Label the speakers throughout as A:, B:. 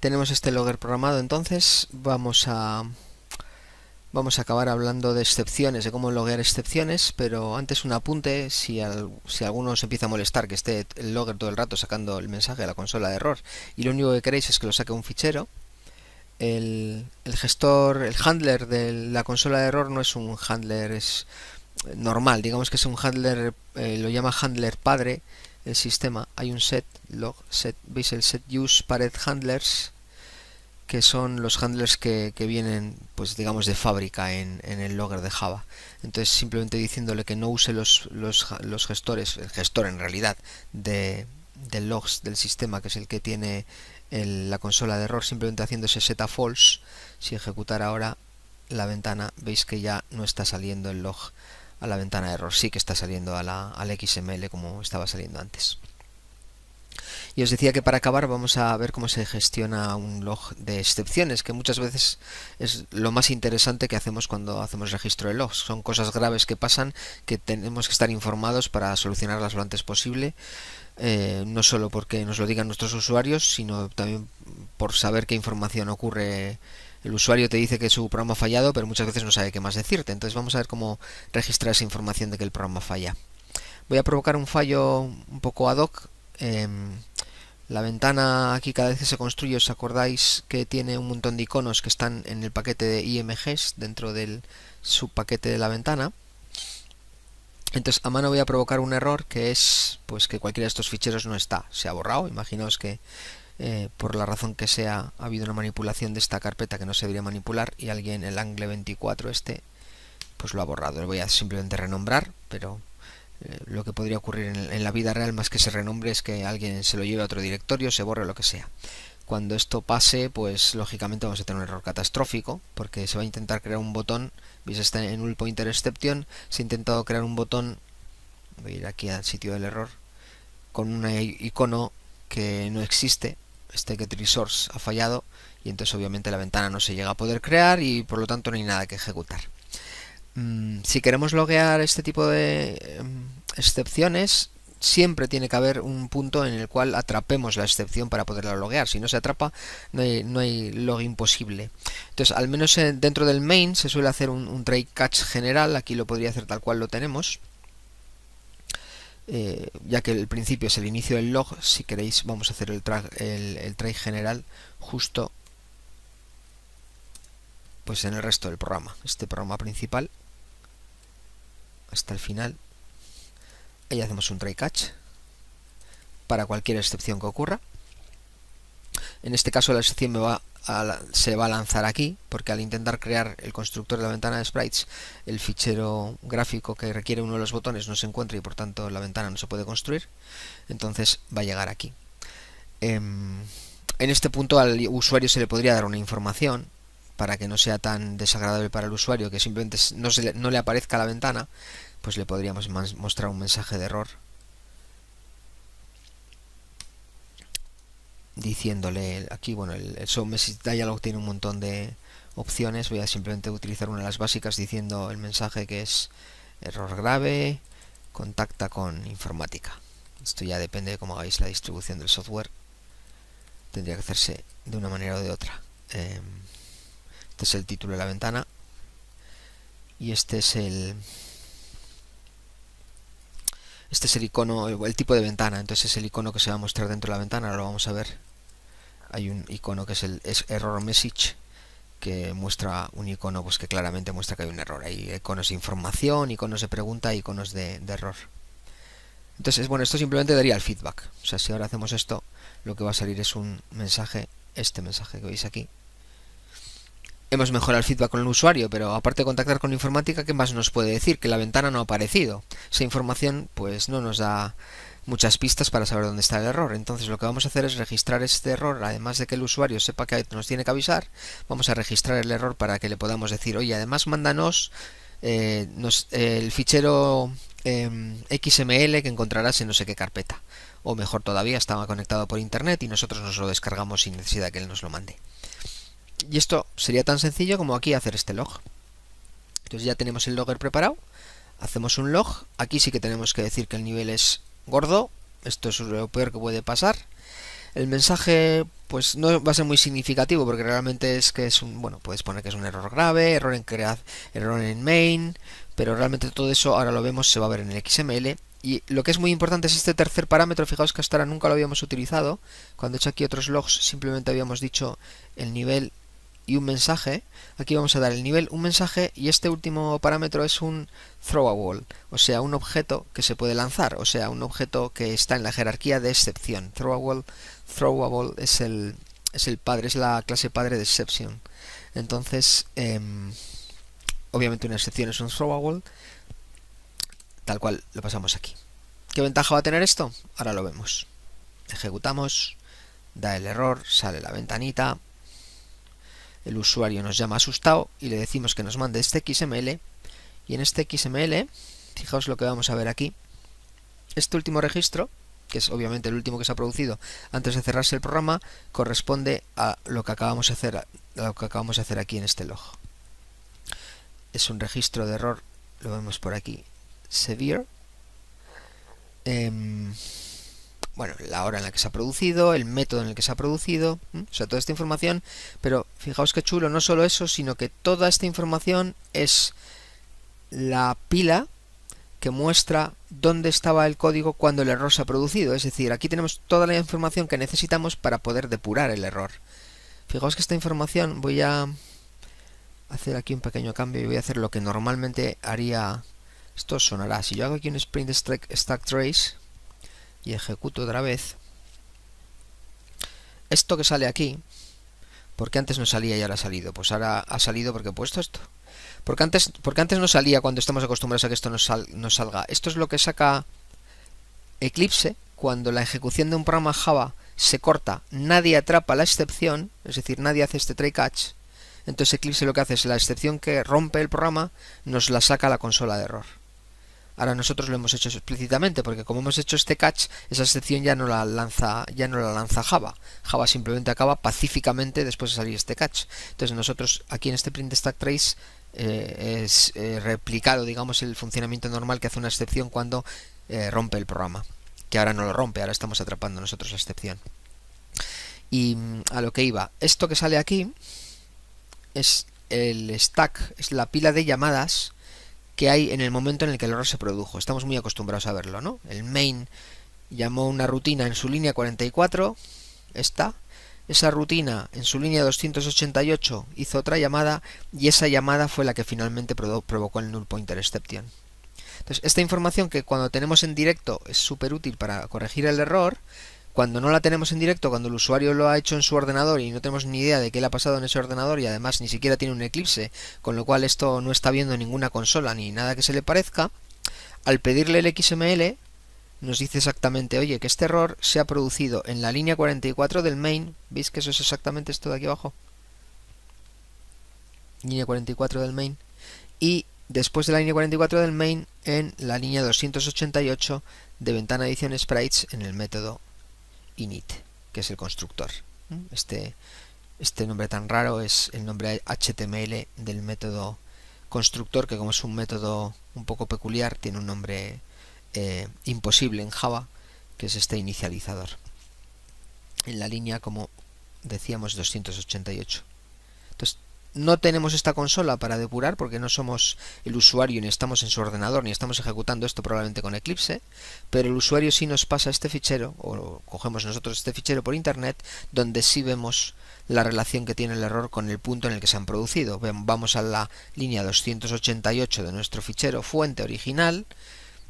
A: Tenemos este logger programado, entonces vamos a vamos a acabar hablando de excepciones, de cómo loguear excepciones, pero antes un apunte, si, al, si alguno se empieza a molestar que esté el logger todo el rato sacando el mensaje a la consola de error y lo único que queréis es que lo saque un fichero, el, el gestor, el handler de la consola de error no es un handler es normal, digamos que es un handler, eh, lo llama handler padre, el sistema hay un set log set veis el set use pared handlers que son los handlers que, vienen pues digamos de fábrica en, el logger de java entonces simplemente diciéndole que no use los, gestores el gestor en realidad de, logs del sistema que es el que tiene la consola de error simplemente haciendo ese set a false si ejecutar ahora la ventana veis que ya no está saliendo el log a la ventana de error. Sí que está saliendo a la, al XML como estaba saliendo antes. Y os decía que para acabar vamos a ver cómo se gestiona un log de excepciones, que muchas veces es lo más interesante que hacemos cuando hacemos registro de logs. Son cosas graves que pasan que tenemos que estar informados para solucionarlas lo antes posible, eh, no solo porque nos lo digan nuestros usuarios, sino también por saber qué información ocurre el usuario te dice que su programa ha fallado, pero muchas veces no sabe qué más decirte. Entonces vamos a ver cómo registrar esa información de que el programa falla. Voy a provocar un fallo un poco ad hoc. Em, la ventana aquí cada vez que se construye, os acordáis que tiene un montón de iconos que están en el paquete de IMGs dentro del subpaquete de la ventana. Entonces a mano voy a provocar un error que es pues que cualquiera de estos ficheros no está, se ha borrado. Imaginaos que eh, por la razón que sea, ha habido una manipulación de esta carpeta que no se debería manipular y alguien, el angle 24 este, pues lo ha borrado. Lo voy a simplemente renombrar, pero eh, lo que podría ocurrir en, la vida real más que se renombre es que alguien se lo lleve a otro directorio, se borre lo que sea. Cuando esto pase, pues lógicamente vamos a tener un error catastrófico, porque se va a intentar crear un botón, veis está en null pointer exception, se ha intentado crear un botón, voy a ir aquí al sitio del error, con un icono que no existe, este resource ha fallado y entonces obviamente la ventana no se llega a poder crear y por lo tanto no hay nada que ejecutar. Mm, si queremos loguear este tipo de em, excepciones, siempre tiene que haber un punto en el cual atrapemos la excepción para poderla loguear. Si no se atrapa, no hay, no hay login posible. Entonces, al menos eh, dentro del main se suele hacer un, un catch general. Aquí lo podría hacer tal cual lo tenemos. Eh, ya que el principio es el inicio del log, si queréis vamos a hacer el, tray el, el general justo pues en el resto del programa. Este programa principal hasta el final. Ahí hacemos un try catch para cualquier excepción que ocurra. En este caso la excepción me va se va a lanzar aquí, porque al intentar crear el constructor de la ventana de sprites, el fichero gráfico que requiere uno de los botones no se encuentra y por tanto la ventana no se puede construir, entonces va a llegar aquí. Em, en este punto al usuario se le podría dar una información para que no sea tan desagradable para el usuario, que simplemente no, se no le aparezca la ventana, pues le podríamos mostrar un mensaje de error diciéndole aquí, bueno, el, el show message dialog tiene un montón de opciones, voy a simplemente utilizar una de las básicas diciendo el mensaje que es error grave, contacta con informática. Esto ya depende de cómo hagáis la distribución del software, tendría que hacerse de una manera o de otra. Em, este es el título de la ventana y este es el, este es el icono, el tipo de ventana, entonces es el icono que se va a mostrar dentro de la ventana, ahora lo vamos a ver. Hay un icono que es el error message, que muestra un icono pues que claramente muestra que hay un error. Hay iconos de información, iconos de pregunta, iconos de error. Entonces, bueno, esto simplemente daría el feedback. O sea, si ahora hacemos esto, lo que va a salir es un mensaje, este mensaje que veis aquí, mejorar el feedback con el usuario, pero aparte de contactar con informática, ¿qué más nos puede decir? Que la ventana no ha aparecido. Esa información pues no nos da muchas pistas para saber dónde está el error. Entonces lo que vamos a hacer es registrar este error, además de que el usuario sepa que nos tiene que avisar, vamos a registrar el error para que le podamos decir, oye, además mándanos eh, el fichero em, XML que encontrarás en no sé qué carpeta. O mejor todavía, estaba conectado por Internet y nosotros nos lo descargamos sin necesidad que él nos lo mande. Y esto sería tan sencillo como aquí hacer este log. Entonces ya tenemos el logger preparado, hacemos un log, aquí sí que tenemos que decir que el nivel es gordo, esto es lo peor que puede pasar. El mensaje pues no va a ser muy significativo porque realmente es que es un, bueno, puedes poner que es un error grave, error en crear, error en main, pero realmente todo eso ahora lo vemos, se va a ver en el XML. Y lo que es muy importante es este tercer parámetro, fijaos que hasta ahora nunca lo habíamos utilizado, cuando he hecho aquí otros logs simplemente habíamos dicho el nivel y un mensaje. Aquí vamos a dar el nivel, un mensaje y este último parámetro es un throwable, o sea, un objeto que se puede lanzar, o sea, un objeto que está en la jerarquía de excepción. Throwable, throwable es el, es el padre, es la clase padre de exception. Entonces, em, obviamente una excepción es un throwable, tal cual lo pasamos aquí. ¿Qué ventaja va a tener esto? Ahora lo vemos. Ejecutamos, da el error, sale la ventanita, el usuario nos llama asustado y le decimos que nos mande este XML y en este XML, fijaos lo que vamos a ver aquí, este último registro, que es obviamente el último que se ha producido antes de cerrarse el programa, corresponde a lo que acabamos de hacer, aquí en este log. Es un registro de error, lo vemos por aquí, severe. Em, bueno, la hora en la que se ha producido, el método en el que se ha producido, o sea, toda esta información, pero fijaos qué chulo, no solo eso, sino que toda esta información es la pila que muestra dónde estaba el código cuando el error se ha producido, es decir, aquí tenemos toda la información que necesitamos para poder depurar el error. Fijaos que esta información voy a hacer aquí un pequeño cambio y voy a hacer lo que normalmente haría, esto sonará, si yo hago aquí un sprint stack trace, y ejecuto otra vez, esto que sale aquí, porque antes no salía y ahora ha salido, pues ahora ha salido porque he puesto esto. Porque antes, porque antes no salía cuando estamos acostumbrados a que esto no, salga. Esto es lo que saca Eclipse cuando la ejecución de un programa Java se corta, nadie atrapa la excepción, es decir, nadie hace este try catch. Entonces Eclipse lo que hace es la excepción que rompe el programa nos la saca a la consola de error. Ahora nosotros lo hemos hecho explícitamente, porque como hemos hecho este catch, esa excepción ya no la lanza, ya no la lanza Java. Java simplemente acaba pacíficamente después de salir este catch. Entonces nosotros aquí en este print stack trace eh, es eh, replicado, digamos, el funcionamiento normal que hace una excepción cuando eh, rompe el programa. Que ahora no lo rompe, ahora estamos atrapando nosotros la excepción. Y mm, a lo que iba, esto que sale aquí es el stack, es la pila de llamadas que hay en el momento en el que el error se produjo. Estamos muy acostumbrados a verlo, ¿no? El main llamó una rutina en su línea 44, esta. Esa rutina en su línea 288 hizo otra llamada y esa llamada fue la que finalmente provocó el null pointer exception. Entonces, esta información que cuando tenemos en directo es súper útil para corregir el error, cuando no la tenemos en directo, cuando el usuario lo ha hecho en su ordenador y no tenemos ni idea de qué le ha pasado en ese ordenador y además ni siquiera tiene un eclipse, con lo cual esto no está viendo ninguna consola ni nada que se le parezca, al pedirle el XML nos dice exactamente, oye, que este error se ha producido en la línea 44 del main, ¿veis que eso es exactamente esto de aquí abajo? Línea 44 del main. Y después de la línea 44 del main, en la línea 288 de ventana edición sprites en el método init, que es el constructor. Este, este nombre tan raro es el nombre HTML del método constructor, que como es un método un poco peculiar, tiene un nombre eh, imposible en Java, que es este inicializador. En la línea, como decíamos, 288. Entonces, no tenemos esta consola para depurar porque no somos el usuario ni estamos en su ordenador ni estamos ejecutando esto probablemente con Eclipse, pero el usuario sí nos pasa este fichero o cogemos nosotros este fichero por internet donde sí vemos la relación que tiene el error con el punto en el que se han producido. Vamos a la línea 288 de nuestro fichero fuente original,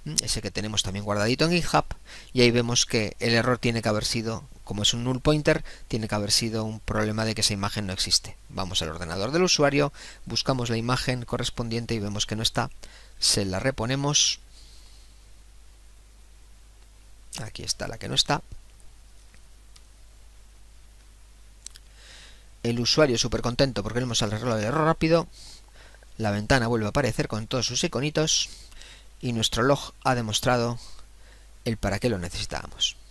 A: mm, ese que tenemos también guardadito en GitHub, y ahí vemos que el error tiene que haber sido como es un null pointer, tiene que haber sido un problema de que esa imagen no existe. Vamos al ordenador del usuario, buscamos la imagen correspondiente y vemos que no está. Se la reponemos. Aquí está la que no está. El usuario súper contento porque hemos arreglado el error rápido. La ventana vuelve a aparecer con todos sus iconitos. Y nuestro log ha demostrado el para qué lo necesitábamos.